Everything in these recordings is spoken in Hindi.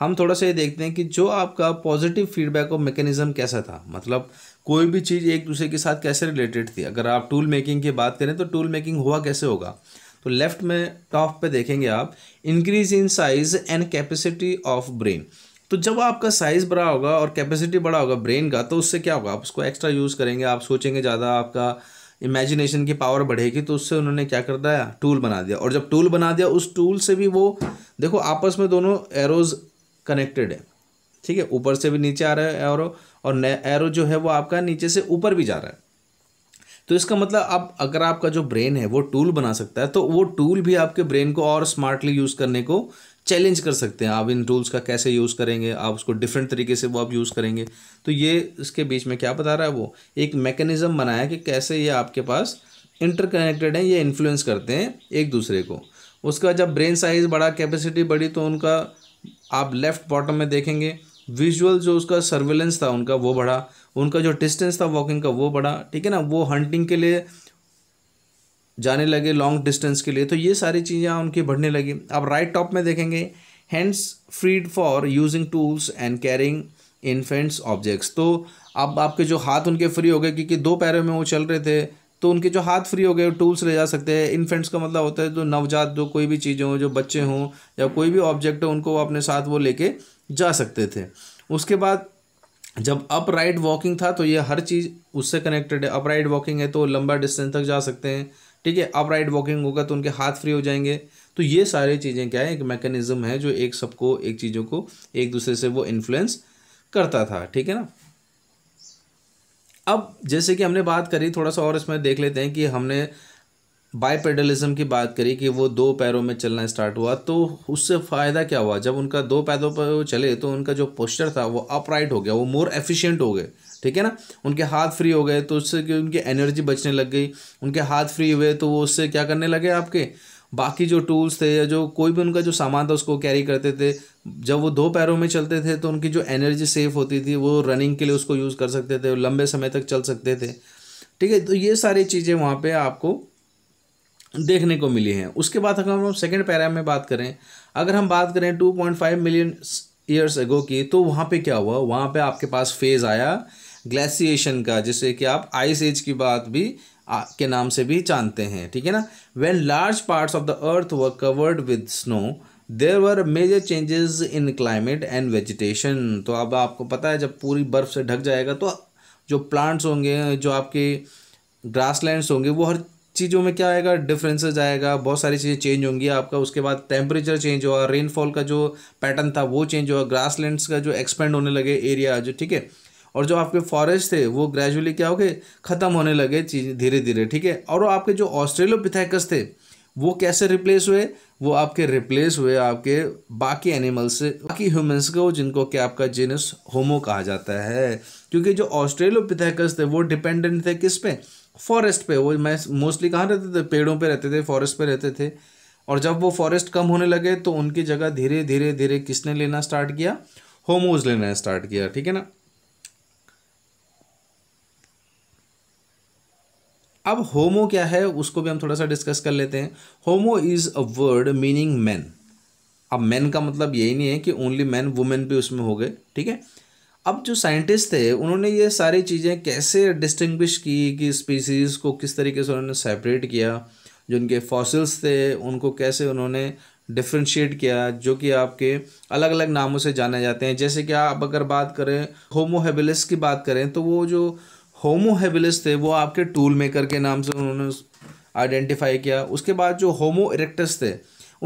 हम थोड़ा सा ये देखते हैं कि जो आपका पॉजिटिव फीडबैक और मैकेनिज़्म कैसा था मतलब कोई भी चीज़ एक दूसरे के साथ कैसे रिलेटेड थी अगर आप टूल मेकिंग की बात करें तो टूल मेकिंग हुआ कैसे होगा तो लेफ्ट में टॉप पे देखेंगे आप increase in size and capacity of brain तो जब आपका साइज़ बड़ा होगा और कैपेसिटी बड़ा होगा ब्रेन का तो उससे क्या होगा आप उसको एक्स्ट्रा यूज़ करेंगे आप सोचेंगे ज़्यादा आपका इमेजिनेशन की पावर बढ़ेगी तो उससे उन्होंने क्या कर दिया टूल बना दिया और जब टूल बना दिया उस टूल से भी वो देखो आपस में दोनों एरोज़ कनेक्टेड है ठीक है ऊपर से भी नीचे आ रहा है एरो और एरो जो है वो आपका नीचे से ऊपर भी जा रहा है तो इसका मतलब आप अगर आपका जो ब्रेन है वो टूल बना सकता है तो वो टूल भी आपके ब्रेन को और स्मार्टली यूज़ करने को चैलेंज कर सकते हैं आप इन टूल्स का कैसे यूज़ करेंगे आप उसको डिफरेंट तरीके से वो आप यूज़ करेंगे तो ये इसके बीच में क्या बता रहा है वो एक मैकेनिज़्म बनाया कि कैसे ये आपके पास इंटरकनेक्टेड है ये इन्फ्लुएंस करते हैं एक दूसरे को उसके बाद जब ब्रेन साइज़ बढ़ा कैपेसिटी बढ़ी तो उनका आप लेफ़्ट बॉटम में देखेंगे विजुअल जो उसका सर्वेलेंस था उनका वो बढ़ा उनका जो डिस्टेंस था वॉकिंग का वो बढ़ा ठीक है ना वो हंटिंग के लिए जाने लगे लॉन्ग डिस्टेंस के लिए तो ये सारी चीज़ें उनकी बढ़ने लगी आप राइट टॉप में देखेंगे hands freed for using tools and carrying infants objects तो अब आपके जो हाथ उनके फ्री हो गए क्योंकि दो पैरों में वो चल रहे थे तो उनके जो हाथ फ्री हो गए टूल्स ले जा सकते हैं इन्फेंट्स का मतलब होता है जो नवजात जो कोई भी चीज़ें हों जो बच्चे हों या कोई भी ऑब्जेक्ट हो उनको वो अपने साथ वो लेके जा सकते थे उसके बाद जब अप राइट वॉकिंग था तो ये हर चीज़ उससे कनेक्टेड है अप राइट वॉकिंग है तो लंबा डिस्टेंस तक जा सकते हैं ठीक है अप राइट वॉकिंग होगा तो उनके हाथ फ्री हो जाएंगे तो ये सारी चीज़ें क्या है एक मैकेनिज़्म है जो एक सबको एक चीज़ों को एक दूसरे से वो इन्फ्लुएंस करता था ठीक है ना अब जैसे कि हमने बात करी थोड़ा सा और इसमें देख लेते हैं कि हमने बायपेडलिज्म की बात करी कि वो दो पैरों में चलना स्टार्ट हुआ तो उससे फ़ायदा क्या हुआ जब उनका दो पैरों पर चले तो उनका जो पोस्चर था वो अपराइट हो गया वो मोर एफिशिएंट हो गए ठीक है ना उनके हाथ फ्री हो गए तो उससे कि उनकी एनर्जी बचने लग गई उनके हाथ फ्री हुए तो वो उससे क्या करने लगे आपके बाकी जो टूल्स थे या जो कोई भी उनका जो सामान था उसको कैरी करते थे जब वो दो पैरों में चलते थे तो उनकी जो एनर्जी सेफ होती थी वो रनिंग के लिए उसको यूज़ कर सकते थे लंबे समय तक चल सकते थे ठीक है तो ये सारी चीज़ें वहाँ पर आपको देखने को मिली हैं उसके बाद अगर हम सेकेंड पैरा में बात करें अगर हम बात करें two point five million years ago की तो वहाँ पर क्या हुआ वहाँ पर आपके पास फेज़ आया ग्लेशिएशन का जिससे कि आप आइस एज की बात भी के नाम से भी जानते हैं ठीक है ना when large parts of the earth were covered with snow there were major changes in climate and vegetation तो अब आपको पता है जब पूरी बर्फ़ से ढक जाएगा तो जो प्लांट्स होंगे जो आपके ग्रासलैंड्स होंगे वो हर चीज़ों में क्या आएगा डिफरेंसेस आएगा बहुत सारी चीज़ें चेंज होंगी आपका उसके बाद टेम्परेचर चेंज हुआ रेनफॉल का जो पैटर्न था वो चेंज हुआ ग्रासलैंड्स का जो एक्सपेंड होने लगे एरिया जो ठीक है और जो आपके फॉरेस्ट थे वो ग्रेजुअली क्या हो गए ख़त्म होने लगे चीज धीरे धीरे ठीक है और आपके जो ऑस्ट्रेलोपिथेकस थे वो कैसे रिप्लेस हुए वो आपके रिप्लेस हुए आपके बाकी एनिमल्स से बाकी ह्यूमंस को जिनको कि आपका जीनस होमो कहा जाता है क्योंकि जो ऑस्ट्रेलोपिथेकस थे वो डिपेंडेंट थे किस पे फॉरेस्ट पे वो मैं मोस्टली कहाँ रहते थे पेड़ों पे रहते थे फॉरेस्ट पे रहते थे और जब वो फॉरेस्ट कम होने लगे तो उनकी जगह धीरे धीरे धीरे किसने लेना स्टार्ट किया होमोज लेना स्टार्ट किया ठीक है ना अब होमो क्या है उसको भी हम थोड़ा सा डिस्कस कर लेते हैं homo is a word meaning man अब मैन का मतलब यही नहीं है कि ओनली मैन वुमेन भी उसमें हो गए ठीक है अब जो साइंटिस्ट थे उन्होंने ये सारी चीज़ें कैसे डिस्टिंग्विश की कि स्पीसीज़ को किस तरीके से उन्होंने सेपरेट किया जो उनके फॉसिल्स थे उनको कैसे उन्होंने डिफ्रेंशिएट किया जो कि आपके अलग अलग नामों से जाने जाते हैं जैसे कि आप अगर बात करें होमोहेबिलिस की बात करें तो वो जो होमो थे वो आपके टूल मेकर के नाम से उन्होंने आइडेंटिफाई किया उसके बाद जो होमो इरेक्टस थे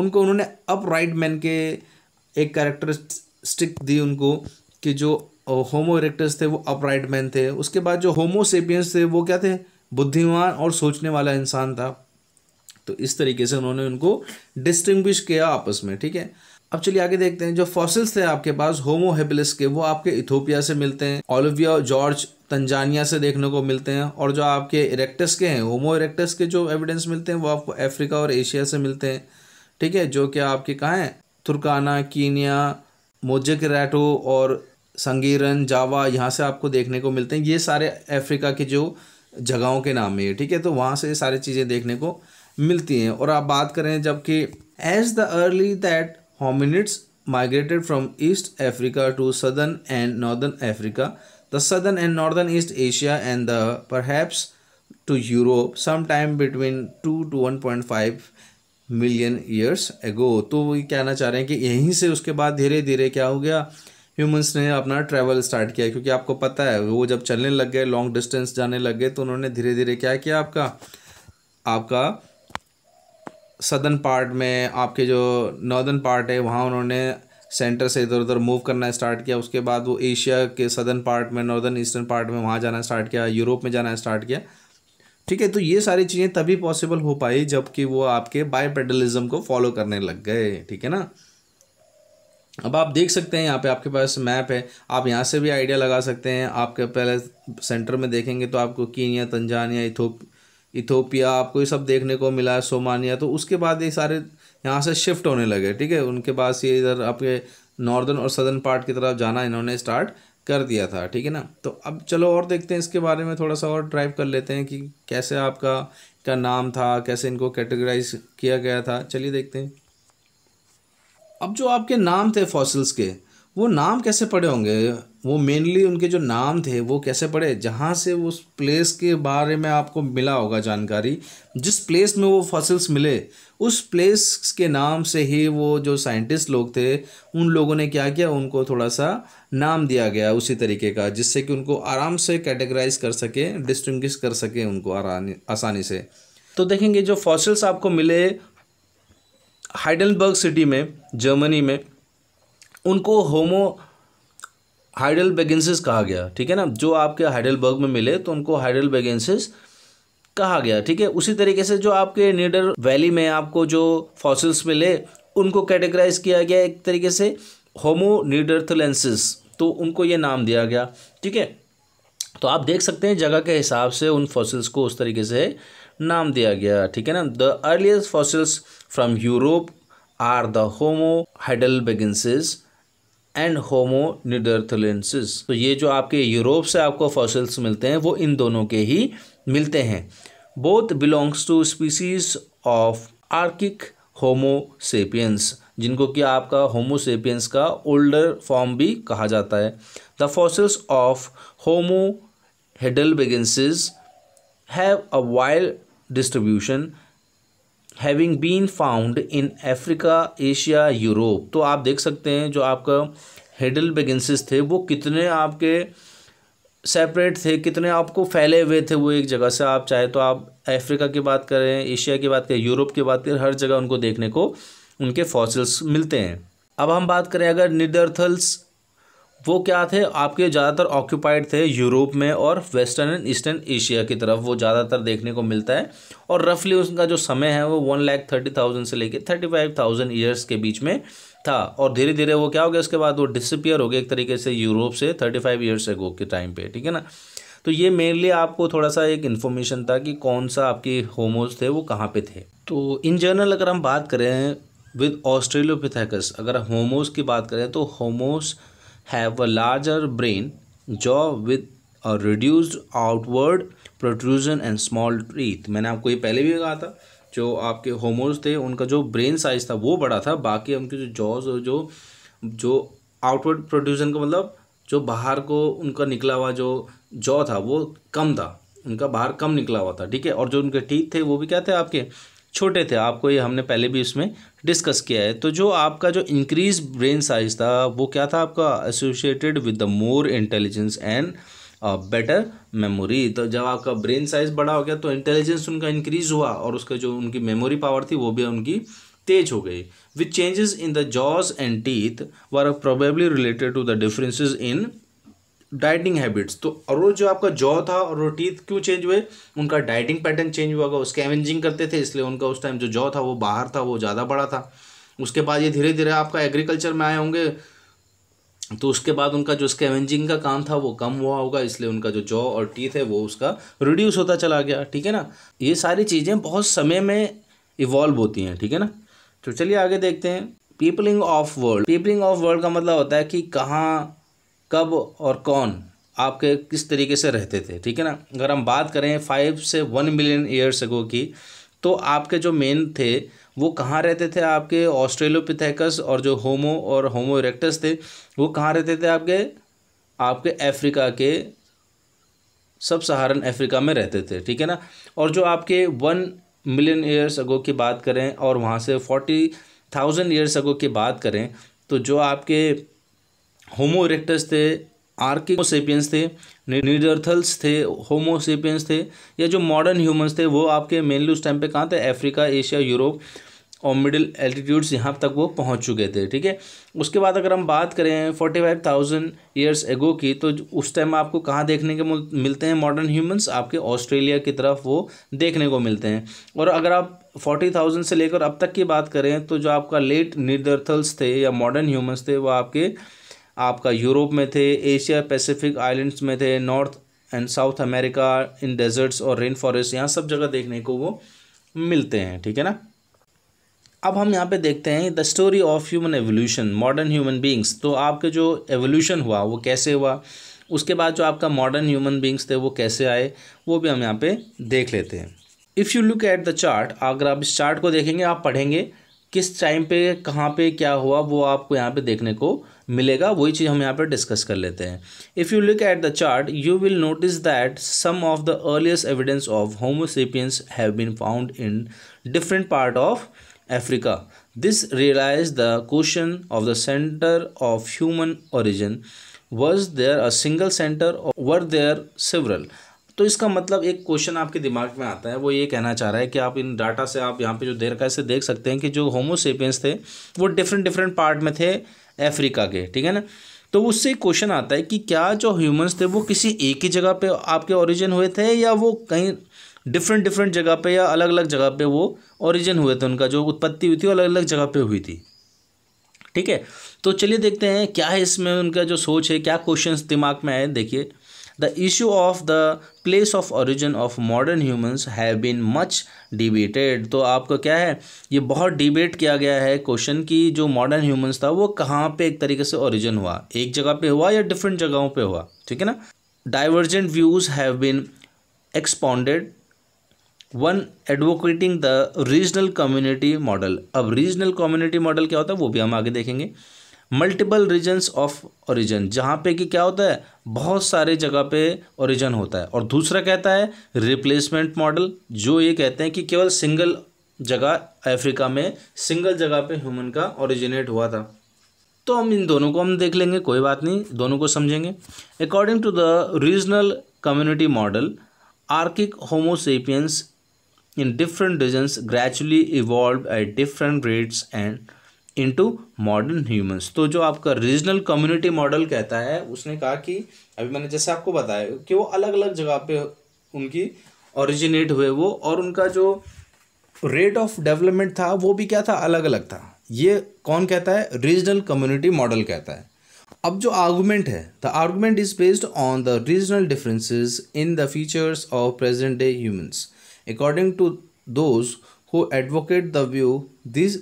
उनको उन्होंने अप राइट मैन के एक कैरेक्टरिस्टिक दी उनको कि जो होमो इरेक्टस थे वो अपराइट मैन थे उसके बाद जो होमोसेपियंस थे वो क्या थे बुद्धिमान और सोचने वाला इंसान था तो इस तरीके से उन्होंने उनको डिस्टिंग्विश किया आपस में ठीक है अब चलिए आगे देखते हैं जो फॉसिल्स थे आपके पास होमो के वो आपके इथोपिया से मिलते हैं ओलिविया जॉर्ज तंजानिया से देखने को मिलते हैं और जो आपके इरेक्टस के हैं होमो इरेक्टस के जो एविडेंस मिलते हैं वो आपको अफ्रीका और एशिया से मिलते हैं ठीक है जो कि आपके कहाँ हैं तुर्काना कीनिया रैटो और संगीरन जावा यहाँ से आपको देखने को मिलते हैं ये सारे अफ्रीका के जो जगहों के नाम है ठीक है तो वहाँ से सारी चीज़ें देखने को मिलती हैं और आप बात करें जबकि as the early that hominids migrated from east Africa to southern and northern Africa the southern and northern East Asia and the perhaps to Europe sometime between 2 to 1.5 million years ago तो वो कहना चाह रहे हैं कि यहीं से उसके बाद धीरे धीरे क्या हो गया ह्यूमंस ने अपना ट्रैवल स्टार्ट किया क्योंकि आपको पता है वो जब चलने लग गए लॉन्ग डिस्टेंस जाने लग गए तो उन्होंने धीरे धीरे क्या किया आपका आपका सदर्न पार्ट में आपके जो नॉर्दर्न पार्ट है वहाँ उन्होंने सेंटर से इधर उधर मूव करना स्टार्ट किया उसके बाद वो एशिया के सदर्न पार्ट में नॉर्दर्न ईस्टर्न पार्ट में वहाँ जाना स्टार्ट किया यूरोप में जाना स्टार्ट किया ठीक है तो ये सारी चीज़ें तभी पॉसिबल हो पाई जबकि वो आपके बायोपेडलिज्म को फॉलो करने लग गए ठीक है ना अब आप देख सकते हैं यहाँ पे आपके पास मैप है आप यहाँ से भी आइडिया लगा सकते हैं आपके पहले सेंटर में देखेंगे तो आपको कीनिया तंजानिया इथोप इथोपिया आपको ये सब देखने को मिला है सोमानिया तो उसके बाद ये सारे यहाँ से शिफ्ट होने लगे ठीक है उनके पास ये इधर आपके नॉर्दर्न और सदर्न पार्ट की तरफ जाना इन्होंने स्टार्ट कर दिया था ठीक है ना तो अब चलो और देखते हैं इसके बारे में थोड़ा सा और ड्राइव कर लेते हैं कि कैसे आपका का नाम था कैसे इनको कैटेगराइज किया गया था चलिए देखते हैं अब जो आपके नाम थे फॉसिल्स के वो नाम कैसे पड़े होंगे वो मेनली उनके जो नाम थे वो कैसे पड़े जहाँ से उस प्लेस के बारे में आपको मिला होगा जानकारी जिस प्लेस में वो फसल्स मिले उस प्लेस के नाम से ही वो जो साइंटिस्ट लोग थे उन लोगों ने क्या किया उनको थोड़ा सा नाम दिया गया उसी तरीके का जिससे कि उनको आराम से कैटेगराइज कर सके डिस्टिंग कर सके उनको आसानी से तो देखेंगे जो फॉसिल्स आपको मिले हाइडलबर्ग सिटी में जर्मनी में उनको होमो हाइडल बेगेंसिस कहा गया ठीक है ना जो आपके हाइडलबर्ग में मिले तो उनको हाइडल बेगेंसिस कहा गया ठीक है उसी तरीके से जो आपके नीडर वैली में आपको जो फॉसिल्स मिले उनको कैटेगराइज किया गया एक तरीके से होमो नीडर्थलेंसिस तो उनको ये नाम दिया गया ठीक है तो आप देख सकते हैं जगह के हिसाब से उन फॉसिल्स को उस तरीके से नाम दिया गया ठीक है ना the earliest fossils from Europe are the homo heidelbergensis and homo neanderthalensis तो ये जो आपके यूरोप से आपको फॉसिल्स मिलते हैं वो इन दोनों के ही मिलते हैं both belongs to species of archaic homo sapiens जिनको कि आपका होमोसेपियंस का ओल्डर फॉर्म भी कहा जाता है the fossils of homo heidelbergensis have a wild distribution having been found in Africa Asia Europe तो आप देख सकते हैं जो आपका हेडल बेगेंसिस थे वो कितने आपके सेपरेट थे कितने आपको फैले हुए थे वो एक जगह से आप चाहे तो आप अफ्रीका की बात करें एशिया की बात करें यूरोप की बात करें हर जगह उनको देखने को उनके फॉसिल्स मिलते हैं अब हम बात करें अगर निडर्थल्स वो क्या थे आपके ज़्यादातर ऑक्यूपाइड थे यूरोप में और वेस्टर्न एंड ईस्टर्न एशिया की तरफ वो ज़्यादातर देखने को मिलता है और रफली उनका जो समय है वो वन लैख थर्टी थाउजेंड से लेके थर्टी फाइव थाउजेंड ईयर्स के बीच में था और धीरे धीरे वो क्या हो गया उसके बाद वो डिसअपियर हो गया एक तरीके से यूरोप से थर्टी फाइव ईयर्स एगो के टाइम पे ठीक है ना तो ये मेनली आपको थोड़ा सा एक इन्फॉर्मेशन था कि कौन सा आपके होमोज थे वो कहाँ पे थे तो इन जनरल अगर हम बात करें विद ऑस्ट्रेलियोपिथेकस अगर होमोज की बात करें तो homos have a larger brain jaw with a reduced outward protrusion and small teeth मैंने आपको ये पहले भी कहा था जो आपके होमोज थे उनका जो ब्रेन साइज था वो बड़ा था बाकी उनके जो जॉज और जो जो आउटवर्ड प्रोड्यूसन का मतलब जो बाहर को उनका निकला हुआ जो जॉ था वो कम था उनका बाहर कम निकला हुआ था ठीक है और जो उनके टीथ थे वो भी क्या थे आपके छोटे थे आपको ये हमने पहले भी इसमें डिस्कस किया है तो जो आपका जो इंक्रीज ब्रेन साइज था वो क्या था आपका associated with the more intelligence and better memory तो जब आपका ब्रेन साइज बड़ा हो गया तो इंटेलिजेंस उनका इंक्रीज हुआ और उसका जो उनकी मेमोरी पावर थी वो भी उनकी तेज हो गई with changes in the jaws and teeth were probably related to the differences in dieting habits तो और जो आपका जॉ था और वो टीथ क्यों चेंज हुए उनका डाइटिंग पैटर्न चेंज हुआ होगा उसके एवेंजिंग करते थे इसलिए उनका उस टाइम जो जॉ था वो बाहर था वो ज़्यादा बड़ा था उसके बाद ये धीरे धीरे आपका एग्रीकल्चर में आए होंगे तो उसके बाद उनका जो स्केवेंजिंग का काम था वो कम हुआ होगा इसलिए उनका जो जॉ और टीथ है वो उसका रिड्यूस होता चला गया ठीक है ना ये सारी चीज़ें बहुत समय में इवॉल्व होती हैं ठीक है ना तो चलिए आगे देखते हैं peopling of world peopling of world का मतलब होता है कि कहाँ कब और कौन आपके किस तरीके से रहते थे ठीक है ना अगर हम बात करें फाइव से वन मिलियन ईयर्स अगो की तो आपके जो मेन थे वो कहाँ रहते थे आपके ऑस्ट्रेलोपिथेकस और जो होमो और होमो इरेक्टस थे वो कहाँ रहते थे आपके आपके अफ्रीका के सब सहारन अफ्रीका में रहते थे ठीक है ना और जो आपके वन मिलियन ईयर्स अगो की बात करें और वहाँ से फोर्टी थाउजेंड ईयर्स अगो की बात करें तो जो आपके होमो इरेक्टस थे आर्किमोसेपियंस थे निडर्थल्स थे होमोसेपियंस थे या जो मॉडर्न ह्यूमंस थे वो आपके मेनली उस टाइम पे कहाँ थे अफ्रीका एशिया यूरोप और मिडिल एल्टीट्यूड्स यहाँ तक वो पहुँच चुके थे ठीक है उसके बाद अगर हम बात करें forty five thousand years ago की तो उस टाइम आपको कहाँ देखने के मिलते हैं मॉडर्न ह्यूमंस आपके ऑस्ट्रेलिया की तरफ वो देखने को मिलते हैं और अगर आप फोर्टी थाउजेंड से लेकर अब तक की बात करें तो जो आपका लेट निडर्थल्स थे या मॉडर्न ह्यूमंस थे वो आपके आपका यूरोप में थे एशिया पैसिफिक आइलैंड्स में थे north and south America in deserts और रेन फॉरेस्ट यहाँ सब जगह देखने को वो मिलते हैं ठीक है ना अब हम यहाँ पे देखते हैं the story of human evolution modern human beings तो आपके जो एवोल्यूशन हुआ वो कैसे हुआ उसके बाद जो आपका मॉडर्न ह्यूमन बींग्स थे वो कैसे आए वो भी हम यहाँ पे देख लेते हैं if you look at the chart अगर आप इस चार्ट को देखेंगे आप पढ़ेंगे किस टाइम पे कहाँ पे क्या हुआ वो आपको यहाँ पे देखने को मिलेगा वही चीज़ हम यहाँ पे डिस्कस कर लेते हैं if you look at the chart you will notice that some of the earliest evidence of homosapiens have been found in different part of Africa this realise the question of the centre of human origin was there a single centre were there several तो इसका मतलब एक क्वेश्चन आपके दिमाग में आता है वो ये कहना चाह रहा है कि आप इन डाटा से आप यहाँ पे जो देर का इसे देख सकते हैं कि जो होमोसेपियंस थे वो डिफरेंट डिफरेंट पार्ट में थे अफ्रीका के ठीक है ना तो उससे क्वेश्चन आता है कि क्या जो ह्यूमन्स थे वो किसी एक ही जगह पर आपके ऑरिजिन हुए थे या वो कहीं डिफरेंट डिफरेंट जगह पर या अलग अलग जगह पर वो ऑरिजिन हुए थे उनका जो उत्पत्ति हुई थी अलग अलग जगह पर हुई थी ठीक है तो चलिए देखते हैं क्या है इसमें उनका जो सोच है क्या क्वेश्चंस दिमाग में आए देखिए the issue of the place of origin of modern humans have been much debated तो आपका क्या है ये बहुत डिबेट किया गया है क्वेश्चन की जो मॉडर्न ह्यूमंस था वो कहाँ पे एक तरीके से ओरिजिन हुआ एक जगह पे हुआ या डिफरेंट जगहों पे हुआ ठीक है ना divergent views have been expounded one advocating the regional community model अब रीजनल कम्युनिटी मॉडल क्या होता है वो भी हम आगे देखेंगे मल्टीपल रीजन्स ऑफ ओरिजन जहाँ पे कि क्या होता है बहुत सारे जगह पे ओरिजन होता है और दूसरा कहता है रिप्लेसमेंट मॉडल जो ये कहते हैं कि केवल सिंगल जगह अफ्रीका में सिंगल जगह पे ह्यूमन का ओरिजिनेट हुआ था तो हम इन दोनों को हम देख लेंगे कोई बात नहीं दोनों को समझेंगे according to the regional community model archaic homosapiens in different regions gradually evolve at different rates and into modern humans तो जो आपका रीजनल कम्युनिटी मॉडल कहता है उसने कहा कि अभी मैंने जैसे आपको बताया कि वो अलग अलग जगह पे उनकी ओरिजिनेट हुए वो और उनका जो रेट ऑफ डेवलपमेंट था वो भी क्या था अलग अलग था ये कौन कहता है रीजनल कम्युनिटी मॉडल कहता है अब जो आर्गूमेंट है the argument is based on the regional differences in the features of present day humans according to those who advocate the view this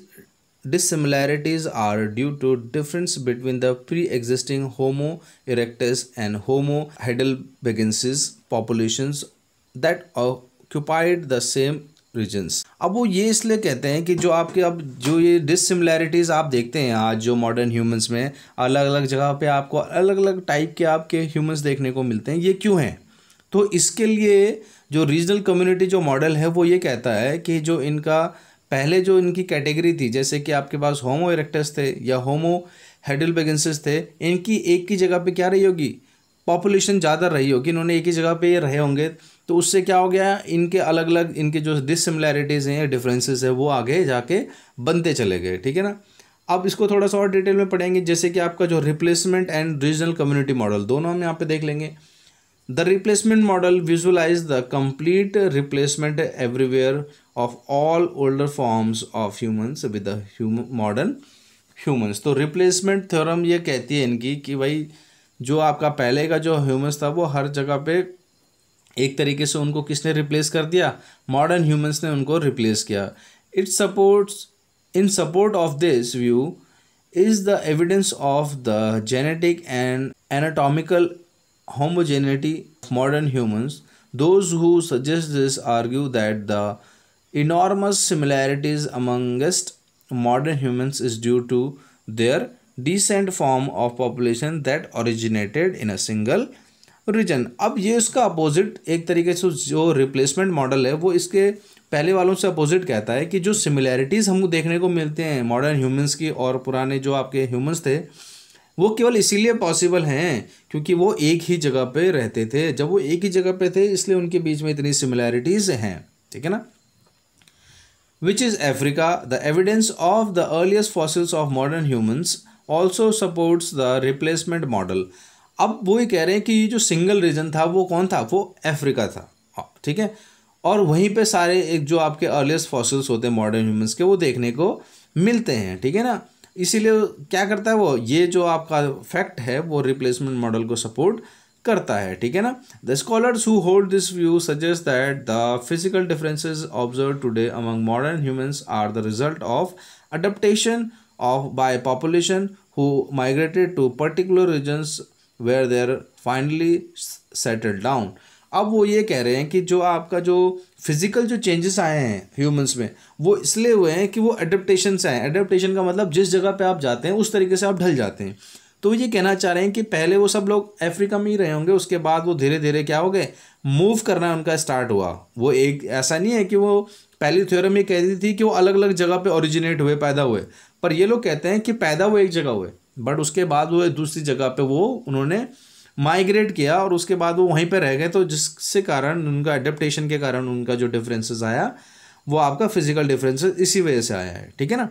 dissimilarities are due to difference between the pre-existing Homo erectus and Homo heidelbergensis populations that occupied the same regions अब वो ये इसलिए कहते हैं कि जो आपके अब जो ये डिसिमिलैरिटीज़ आप देखते हैं आज जो मॉडर्न ह्यूमंस में अलग अलग जगह पे आपको अलग अलग टाइप के आपके ह्यूमंस देखने को मिलते हैं ये क्यों हैं तो इसके लिए जो रीजनल कम्युनिटी जो मॉडल है वो ये कहता है कि जो इनका पहले जो इनकी कैटेगरी थी जैसे कि आपके पास होमो इरेक्टस थे या होमो हेडल बेगेंसिस थे इनकी एक की जगह पे क्या रही होगी पॉपुलेशन ज़्यादा रही होगी इन्होंने एक ही जगह पे ये रहे होंगे तो उससे क्या हो गया इनके अलग अलग इनके जो डिसिमिलैरिटीज़ हैं या डिफरेंसेस है वो आगे जाके बनते चले गए ठीक है ना अब इसको थोड़ा सा और डिटेल में पढ़ेंगे जैसे कि आपका जो replacement and regional community model दोनों हम यहाँ पे देख लेंगे The replacement model visualizes the complete replacement everywhere of all older forms of humans with the human modern humans. तो replacement theorem ये कहती है इनकी कि भाई जो आपका पहले का जो humans था वो हर जगह पे एक तरीके से उनको किसने रिप्लेस कर दिया मॉडर्न ह्यूमंस ने उनको रिप्लेस किया it supports in support of this view is the evidence of the genetic and anatomical homogeneity of modern humans, those who suggest this argue that the enormous similarities amongst modern humans is due to their decent form of population that originated in a single region अब ये इसका अपोजिट एक तरीके से जो रिप्लेसमेंट मॉडल है वो इसके पहले वालों से अपोजिट कहता है कि जो सिमिलैरिटीज़ हम देखने को मिलते हैं मॉडर्न ह्यूमंस की और पुराने जो आपके ह्यूमंस थे वो केवल इसीलिए पॉसिबल हैं क्योंकि वो एक ही जगह पे रहते थे जब वो एक ही जगह पे थे इसलिए उनके बीच में इतनी सिमिलैरिटीज़ हैं ठीक है ना which is Africa the evidence of the earliest fossils of modern humans also supports the replacement model अब वो ये कह रहे हैं कि ये जो सिंगल रीजन था वो कौन था वो अफ्रीका था ठीक है और वहीं पे सारे एक जो आपके अर्लीस्ट फॉसिल्स होते हैं मॉडर्न ह्यूमंस के वो देखने को मिलते हैं ठीक है ना इसीलिए क्या करता है वो ये जो आपका फैक्ट है वो रिप्लेसमेंट मॉडल को सपोर्ट करता है ठीक है ना the scholars who hold this view suggest that the physical differences observe today among modern humans are the result of adaptation of by population who migrated to particular regions where there finally settle down अब वो ये कह रहे हैं कि जो आपका जो फिजिकल जो चेंजेस आए हैं ह्यूमंस में वो इसलिए हुए हैं कि वो एडेप्टेशन से आए एडेप्टेशन का मतलब जिस जगह पे आप जाते हैं उस तरीके से आप ढल जाते हैं तो ये कहना चाह रहे हैं कि पहले वो सब लोग अफ्रीका में ही रहे होंगे उसके बाद वो धीरे धीरे क्या हो गए मूव करना उनका स्टार्ट हुआ वो एक ऐसा नहीं है कि वो पहली थ्योरम ये कहती थी कि वो अलग अलग जगह पे ओरिजिनेट हुए पैदा हुए पर ये लोग कहते हैं कि पैदा वो एक जगह हुए बट उसके बाद वो दूसरी जगह पे वो उन्होंने माइग्रेट किया और उसके बाद वो वहीं पर रह गए तो जिससे कारण उनका एडेप्टेशन के कारण उनका जो डिफरेंसेस आया वो आपका फिजिकल डिफरेंसेस इसी वजह से आया है ठीक है ना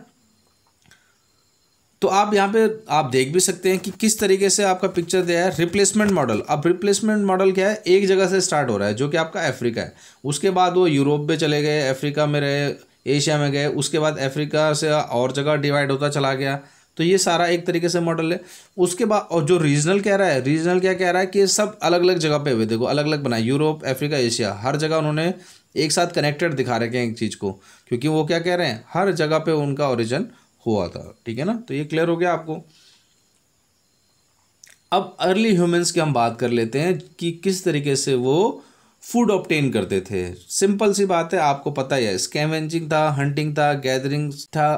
तो आप यहाँ पे आप देख भी सकते हैं कि किस तरीके से आपका पिक्चर दिया है रिप्लेसमेंट मॉडल अब रिप्लेसमेंट मॉडल क्या है एक जगह से स्टार्ट हो रहा है जो कि आपका अफ्रीका है उसके बाद वो यूरोप में चले गए अफ्रीका में रहे एशिया में गए उसके बाद अफ्रीका से और जगह डिवाइड होता चला गया तो ये सारा एक तरीके से मॉडल है उसके बाद और जो रीजनल कह रहा है रीजनल क्या कह रहा है कि सब अलग अलग जगह पे हुए देखो अलग अलग बनाए यूरोप अफ्रीका एशिया हर जगह उन्होंने एक साथ कनेक्टेड दिखा रखे हैं एक चीज़ को क्योंकि वो क्या कह रहे हैं हर जगह पे उनका ओरिजिन हुआ था ठीक है ना तो ये क्लियर हो गया आपको अब अर्ली ह्यूमन्स की हम बात कर लेते हैं कि किस तरीके से वो फूड ऑप्टेन करते थे सिंपल सी बात है आपको पता ही है स्कैमेंजिंग था हंटिंग था गैदरिंग था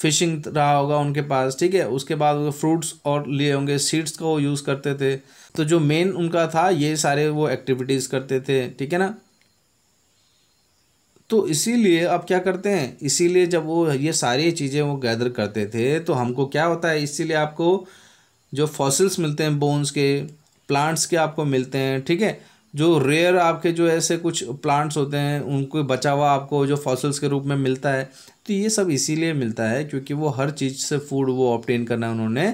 फिशिंग रहा होगा उनके पास ठीक है उसके बाद वो फ्रूट्स और लिए होंगे सीड्स का वो यूज़ करते थे तो जो मेन उनका था ये सारे वो एक्टिविटीज़ करते थे ठीक है ना तो इसीलिए अब क्या करते हैं इसीलिए जब वो ये सारी चीज़ें वो गैदर करते थे तो हमको क्या होता है इसीलिए आपको जो फॉसिल्स मिलते हैं बोन्स के प्लांट्स के आपको मिलते हैं ठीक है जो रेयर आपके जो ऐसे कुछ प्लांट्स होते हैं उनको बचा हुआ आपको जो फॉसल्स के रूप में मिलता है तो ये सब इसीलिए मिलता है क्योंकि वो हर चीज़ से फूड वो ऑप्टेन करना उन्होंने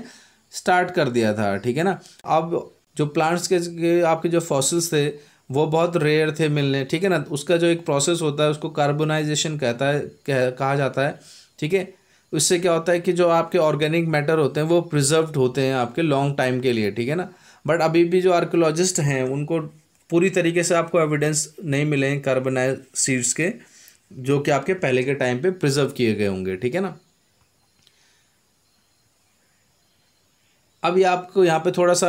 स्टार्ट कर दिया था ठीक है ना अब जो प्लांट्स के आपके जो फॉसल्स थे वो बहुत रेयर थे मिलने ठीक है ना उसका जो एक प्रोसेस होता है उसको कार्बोनाइजेशन कहता है कह, कहा जाता है ठीक है उससे क्या होता है कि जो आपके ऑर्गेनिक मैटर होते हैं वो प्रिजर्व्ड होते हैं आपके लॉन्ग टाइम के लिए ठीक है ना बट अभी भी जो आर्कोलॉजिस्ट हैं उनको पूरी तरीके से आपको एविडेंस नहीं मिले हैं कार्बनाइज सीड्स के जो कि आपके पहले के टाइम पे प्रिजर्व किए गए होंगे ठीक है ना अब आपको यहाँ पे थोड़ा सा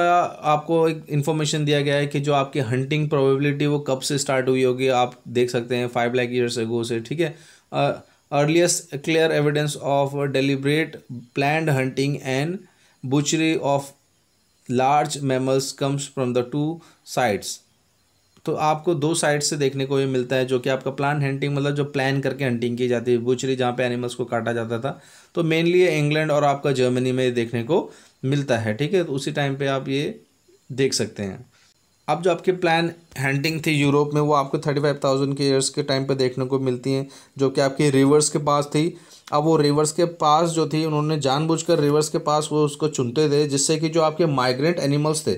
आपको एक इन्फॉर्मेशन दिया गया है कि जो आपकी हंटिंग प्रोबेबिलिटी वो कब से स्टार्ट हुई होगी आप देख सकते हैं फाइव लैक ईयर्स एगो से ठीक है earliest clear evidence of deliberate planned hunting and butchery of large mammals comes from the two sites तो आपको दो साइड से देखने को ये मिलता है जो कि आपका प्लान हंटिंग मतलब जो प्लान करके हंटिंग की जाती है बुचरी जहाँ पे एनिमल्स को काटा जाता था तो मेनली ये इंग्लैंड और आपका जर्मनी में देखने को मिलता है ठीक है तो उसी टाइम पे आप ये देख सकते हैं अब जो आपके प्लान हंटिंग थी यूरोप में वो आपको थर्टी फाइव थाउजेंड के ईयर्स के टाइम पे देखने को मिलती हैं जो कि आपके रिवर्स के पास थी अब वो रिवर्स के पास जो थी उन्होंने जानबूझकर रिवर्स के पास वो उसको चुनते थे जिससे कि जो आपके माइग्रेंट एनिमल्स थे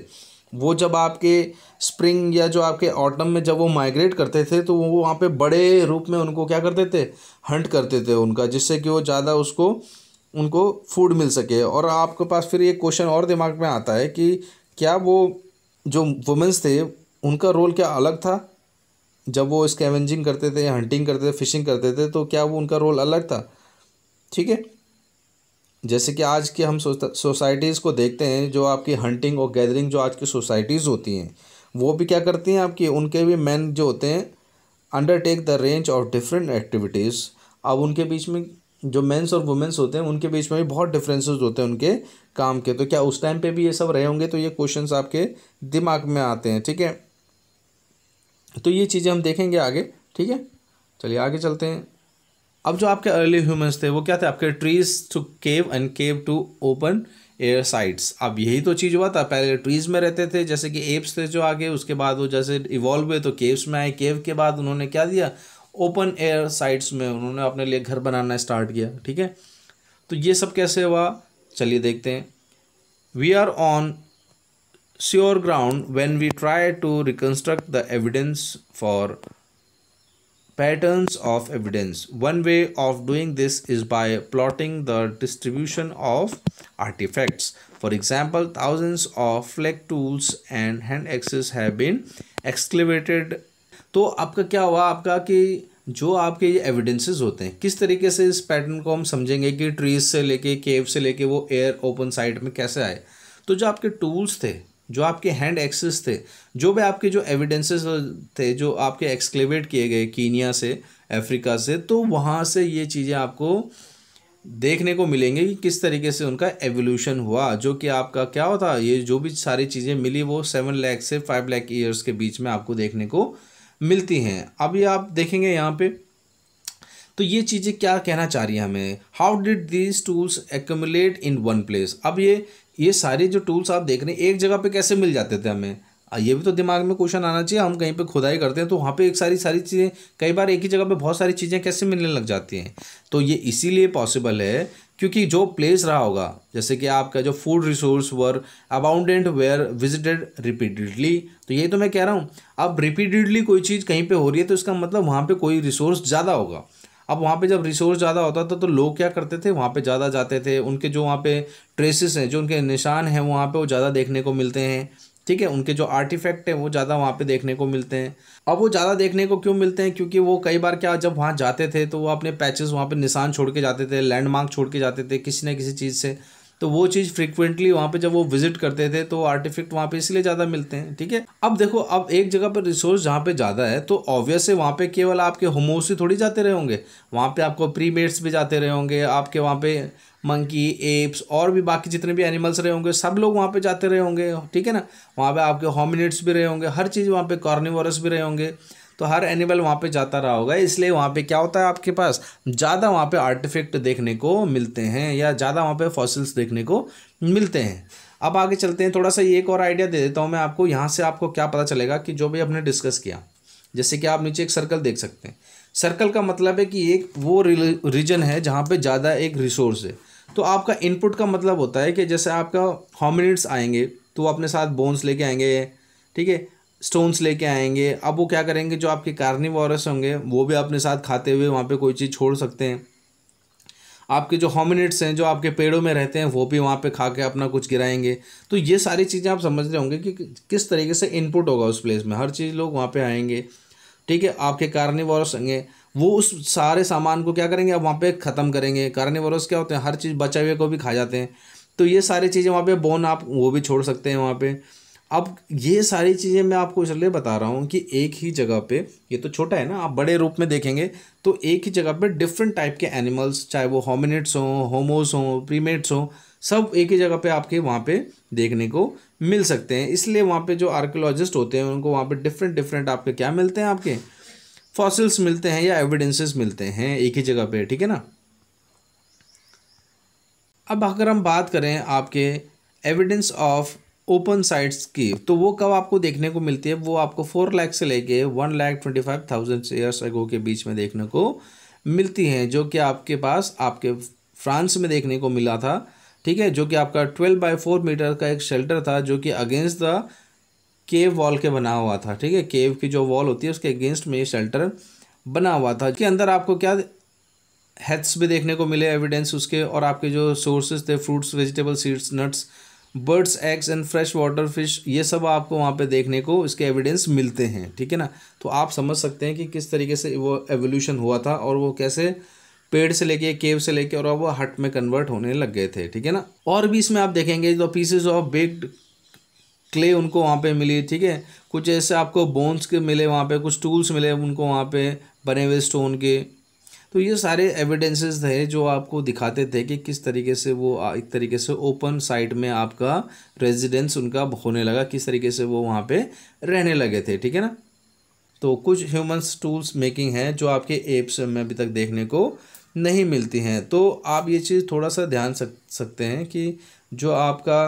वो जब आपके स्प्रिंग या जो आपके ऑटम में जब वो माइग्रेट करते थे तो वो वहाँ पे बड़े रूप में उनको क्या करते थे हंट करते थे उनका जिससे कि वो ज़्यादा उसको उनको फूड मिल सके और आपके पास फिर ये क्वेश्चन और दिमाग में आता है कि क्या वो जो वुमेंस थे उनका रोल क्या अलग था जब वो स्कैवेंजिंग करते थे हंटिंग करते थे फिशिंग करते थे तो क्या वो उनका रोल अलग था ठीक है जैसे कि आज के हम सोसाइटीज़ को देखते हैं जो आपकी हंटिंग और गैदरिंग जो आज की सोसाइटीज़ होती हैं वो भी क्या करती हैं आपकी उनके भी मैन जो होते हैं undertake the range of different activities अब उनके बीच में जो मेंस और वुमेंस होते हैं उनके बीच में भी बहुत डिफरेंसेस होते हैं उनके काम के तो क्या उस टाइम पे भी ये सब रहे होंगे तो ये क्वेश्चंस आपके दिमाग में आते हैं ठीक है तो ये चीज़ें हम देखेंगे आगे ठीक है चलिए आगे चलते हैं अब जो आपके अर्ली ह्यूमंस थे वो क्या थे आपके trees to cave and cave to open air sites अब यही तो चीज़ हुआ था पहले ट्रीज में रहते थे जैसे कि एप्स थे जो आगे उसके बाद वो जैसे इवॉल्व हुए तो केव्स में आए केव के बाद उन्होंने क्या दिया ओपन एयर साइट्स में उन्होंने अपने लिए घर बनाना स्टार्ट किया ठीक है तो ये सब कैसे हुआ चलिए देखते हैं we are on sure ground when we try to reconstruct the evidence for patterns of evidence. One way of doing this is by plotting the distribution of artifacts. For example, thousands of flag tools and hand axes have been excavated. तो आपका क्या हुआ आपका कि जो आपके ये एविडेंसेस होते हैं किस तरीके से इस पैटर्न को हम समझेंगे कि ट्रीज से लेके केव से लेके वो एयर ओपन साइड में कैसे आए तो जो आपके टूल्स थे जो आपके हैंड एक्सेस थे जो भी आपके जो एविडेंसेस थे जो आपके एक्सक्लेवेट किए गए कीनिया से अफ्रीका से तो वहाँ से ये चीज़ें आपको देखने को मिलेंगे कि किस तरीके से उनका एवोल्यूशन हुआ जो कि आपका क्या होता ये जो भी सारी चीज़ें मिली वो सेवन लैख से फाइव लैख ईयर्स के बीच में आपको देखने को मिलती हैं अब ये आप देखेंगे यहाँ पे तो ये चीज़ें क्या कहना चाह रही है हमें how did these tools accumulate in one place अब ये ये सारे जो टूल्स आप देख रहे हैं एक जगह पे कैसे मिल जाते थे हमें ये भी तो दिमाग में क्वेश्चन आना चाहिए हम कहीं पे खुदाई करते हैं तो वहाँ पे एक सारी सारी चीज़ें कई बार एक ही जगह पे बहुत सारी चीज़ें कैसे मिलने लग जाती हैं तो ये इसीलिए पॉसिबल है क्योंकि जो प्लेस रहा होगा जैसे कि आपका जो food resource were abundant were visited repeatedly तो यही तो मैं कह रहा हूँ अब रिपीटेडली कोई चीज़ कहीं पर हो रही है तो इसका मतलब वहाँ पर कोई रिसोर्स ज़्यादा होगा अब वहाँ पे जब रिसोर्स ज़्यादा होता था तो लोग क्या करते थे वहाँ पे ज़्यादा जाते थे उनके जो वहाँ पे ट्रेसेस हैं जो उनके निशान हैं वहाँ पे वो ज़्यादा देखने को मिलते हैं ठीक है उनके जो आर्टिफैक्ट हैं वो ज़्यादा वहाँ पे देखने को मिलते हैं अब वो ज़्यादा देखने को क्यों मिलते हैं क्योंकि वो कई बार क्या जब वहाँ जाते थे तो वो अपने पैचेस वहाँ पे निशान छोड़ के जाते थे लैंडमार्क छोड़ के जाते थे किसी न किसी चीज़ से तो वो चीज़ फ्रिक्वेंटली वहाँ पे जब वो विजिट करते थे तो आर्टिफिक्ट वहाँ पे इसलिए ज़्यादा मिलते हैं ठीक है अब देखो अब एक जगह पर रिसोर्स जहाँ पे ज़्यादा है तो ऑब्वियस है वहाँ पे केवल आपके होमोस ही थोड़ी जाते रहे होंगे वहाँ पे आपको प्रीमेट्स भी जाते रहे होंगे आपके वहाँ पे मंकी एप्स और भी बाकी जितने भी एनिमल्स रहे होंगे सब लोग वहाँ पे जाते रहे होंगे ठीक है ना वहाँ पे आपके होमिनेट्स भी रहे होंगे हर चीज़ वहाँ पे कॉर्निवरस भी रहे होंगे तो हर एनिमल वहाँ पे जाता रहा होगा इसलिए वहाँ पे क्या होता है आपके पास ज़्यादा वहाँ पे आर्टिफैक्ट देखने को मिलते हैं या ज़्यादा वहाँ पे फॉसिल्स देखने को मिलते हैं अब आगे चलते हैं थोड़ा सा ये एक और आइडिया दे देता हूँ मैं आपको यहाँ से आपको क्या पता चलेगा कि जो भी आपने डिस्कस किया जैसे कि आप नीचे एक सर्कल देख सकते हैं सर्कल का मतलब है कि एक वो रीजन है जहाँ पर ज़्यादा एक रिसोर्स है तो आपका इनपुट का मतलब होता है कि जैसे आपका हॉमिनिट्स आएंगे तो वो अपने साथ बोन्स लेके आएंगे ठीक है स्टोन्स लेके आएंगे अब वो क्या करेंगे जो आपके कार्नी होंगे वो भी अपने साथ खाते हुए वहाँ पे कोई चीज़ छोड़ सकते हैं आपके जो हॉमिनेट्स हैं जो आपके पेड़ों में रहते हैं वो भी वहाँ पे खा के अपना कुछ गिराएंगे तो ये सारी चीज़ें आप समझ रहे होंगे कि किस तरीके से इनपुट होगा उस प्लेस में हर चीज़ लोग वहाँ पर आएंगे ठीक है आपके कार्नी होंगे वो उस सारे सामान को क्या करेंगे अब वहाँ पर ख़त्म करेंगे कार्नी क्या होते हैं हर चीज़ बचे हुए को भी खा जाते हैं तो ये सारी चीज़ें वहाँ पर बोन आप वो भी छोड़ सकते हैं वहाँ पर अब ये सारी चीज़ें मैं आपको इसलिए बता रहा हूँ कि एक ही जगह पे ये तो छोटा है ना आप बड़े रूप में देखेंगे तो एक ही जगह पे डिफरेंट टाइप के एनिमल्स चाहे वो होमिनेट्स हों होमोस हों प्रीमेट्स हों सब एक ही जगह पे आपके वहाँ पे देखने को मिल सकते हैं इसलिए वहाँ पे जो आर्कियोलॉजिस्ट होते हैं उनको वहाँ पर डिफरेंट डिफरेंट आपके क्या मिलते हैं आपके फॉसिल्स मिलते हैं या एविडेंसेस मिलते हैं एक ही जगह पर ठीक है ना अब अगर हम बात करें आपके एविडेंस ऑफ ओपन साइट्स की तो वो कब आपको देखने को मिलती है वो आपको फोर लैख से लेके one lakh twenty five thousand years ago के बीच में देखने को मिलती हैं जो कि आपके पास आपके फ्रांस में देखने को मिला था ठीक है जो कि आपका ट्वेल्व बाई फोर मीटर का एक शेल्टर था जो कि अगेंस्ट द केव वॉल के बना हुआ था ठीक है केव की जो वॉल होती है उसके अगेंस्ट में ये शेल्टर बना हुआ था इसके अंदर आपको क्या हेथ्स भी देखने को मिले एविडेंस उसके और आपके जो सोर्सेज थे fruits vegetable seeds nuts birds eggs and fresh water fish ये सब आपको वहाँ पे देखने को इसके एविडेंस मिलते हैं ठीक है ना तो आप समझ सकते हैं कि किस तरीके से वो एवोल्यूशन हुआ था और वो कैसे पेड़ से लेके केव से लेके और अब वो हट में कन्वर्ट होने लग गए थे ठीक है ना और भी इसमें आप देखेंगे जो पीसेज ऑफ बेक्ड क्ले उनको वहाँ पे मिली ठीक है कुछ ऐसे आपको बोन्स के मिले वहाँ पे कुछ टूल्स मिले उनको वहाँ पे बने हुए स्टोन के तो ये सारे एविडेंसेस थे जो आपको दिखाते थे कि किस तरीके से वो एक तरीके से ओपन साइट में आपका रेजिडेंस उनका होने लगा किस तरीके से वो वहाँ पे रहने लगे थे ठीक है ना तो कुछ ह्यूमंस टूल्स मेकिंग हैं जो आपके एप्स में अभी तक देखने को नहीं मिलती हैं तो आप ये चीज़ थोड़ा सा ध्यान सक सकते हैं कि जो आपका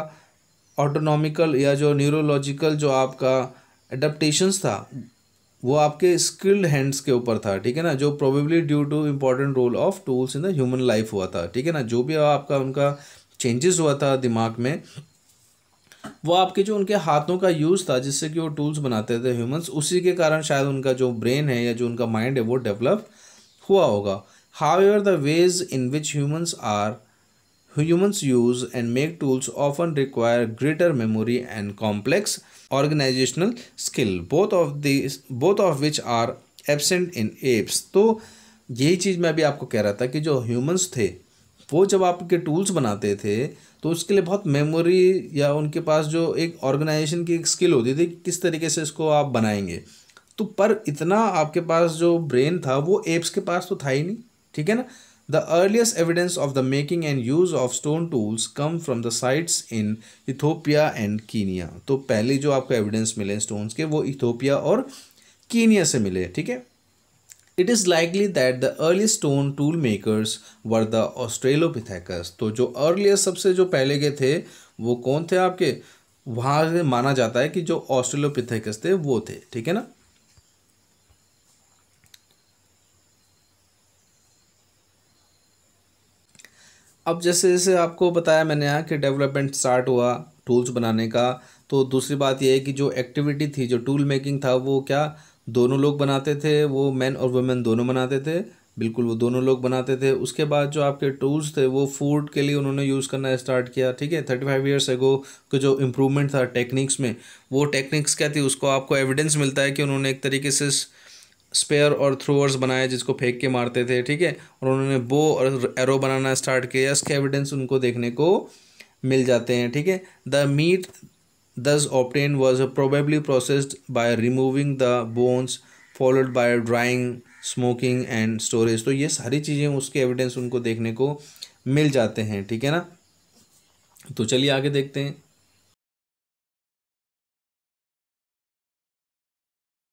ऑटोनॉमिकल या जो न्यूरोलॉजिकल जो आपका एडप्टेशंस था वो आपके स्किल्ड हैंड्स के ऊपर था ठीक है ना जो probably due to important role of tools in the human life हुआ था ठीक है ना जो भी आपका उनका चेंजेस हुआ था दिमाग में वो आपके जो उनके हाथों का यूज़ था जिससे कि वो टूल्स बनाते थे ह्यूमंस उसी के कारण शायद उनका जो ब्रेन है या जो उनका माइंड है वो डेवलप हुआ होगा however the ways in which humans are humans use and make tools often require greater memory and complex organizational skill both of these both of which are absent in apes तो यही चीज़ मैं अभी आपको कह रहा था कि जो ह्यूमंस थे वो जब आपके टूल्स बनाते थे तो उसके लिए बहुत मेमोरी या उनके पास जो एक ऑर्गेनाइजेशन की एक स्किल होती थी कि किस तरीके से इसको आप बनाएंगे तो पर इतना आपके पास जो ब्रेन था वो एप्स के पास तो था ही नहीं ठीक है ना The earliest evidence of the making and use of stone tools come from the sites in Ethiopia and Kenya. तो पहले जो आपको evidence मिले stones के वो Ethiopia और Kenya से मिले ठीक है it is likely that the early stone tool makers were the Australopithecus तो जो अर्लीस्ट सबसे जो पहले के थे वो कौन थे आपके वहाँ से माना जाता है कि जो ऑस्ट्रेलोपिथेकस थे वो थे ठीक है ना अब जैसे जैसे आपको बताया मैंने यहाँ कि डेवलपमेंट स्टार्ट हुआ टूल्स बनाने का तो दूसरी बात यह है कि जो एक्टिविटी थी जो टूल मेकिंग था वो क्या दोनों लोग बनाते थे वो मैन और वुमेन दोनों बनाते थे बिल्कुल वो दोनों लोग बनाते थे उसके बाद जो आपके टूल्स थे वो फूड के लिए उन्होंने यूज़ करना स्टार्ट किया ठीक है थर्टी फाइव ईयर्स एगो के जो इम्प्रूवमेंट था टेक्निक्स में वो टेक्निक्स क्या थी उसको आपको एविडेंस मिलता है कि उन्होंने एक तरीके से स्पेयर और थ्रोअर्स बनाए जिसको फेंक के मारते थे ठीक है और उन्होंने बो और एरो बनाना स्टार्ट किया इसके एविडेंस उनको देखने को मिल जाते हैं ठीक है the meat thus obtained was probably processed by removing the bones followed by drying smoking and storage तो ये सारी चीज़ें उसके एविडेंस उनको देखने को मिल जाते हैं ठीक है ना तो चलिए आगे देखते हैं